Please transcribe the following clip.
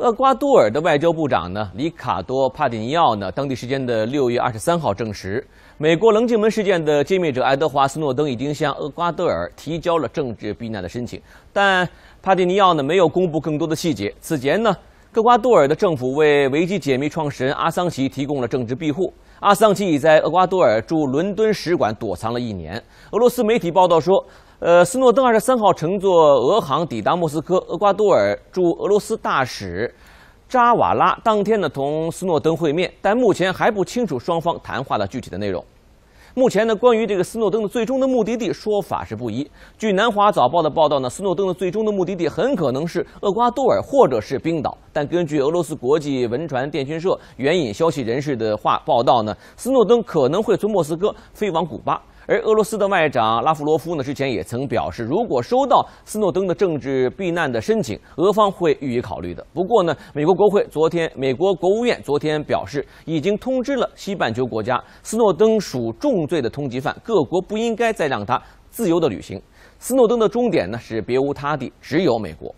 厄瓜多尔的外交部长呢，里卡多·帕蒂尼奥呢，当地时间的六月二十三号证实，美国棱镜门事件的揭秘者爱德华·斯诺登已经向厄瓜多尔提交了政治避难的申请，但帕蒂尼奥呢没有公布更多的细节。此前呢，厄瓜多尔的政府为维基解密创始人阿桑奇提供了政治庇护，阿桑奇已在厄瓜多尔驻伦敦使馆躲藏了一年。俄罗斯媒体报道说。呃，斯诺登二十三号乘坐俄航抵达莫斯科，厄瓜多尔驻俄罗斯大使扎瓦拉当天呢同斯诺登会面，但目前还不清楚双方谈话的具体的内容。目前呢，关于这个斯诺登的最终的目的地说法是不一。据南华早报的报道呢，斯诺登的最终的目的地很可能是厄瓜多尔或者是冰岛，但根据俄罗斯国际文传电讯社援引消息人士的话报道呢，斯诺登可能会从莫斯科飞往古巴。而俄罗斯的外长拉夫罗夫呢，之前也曾表示，如果收到斯诺登的政治避难的申请，俄方会予以考虑的。不过呢，美国国会昨天，美国国务院昨天表示，已经通知了西半球国家，斯诺登属重罪的通缉犯，各国不应该再让他自由的旅行。斯诺登的终点呢，是别无他地，只有美国。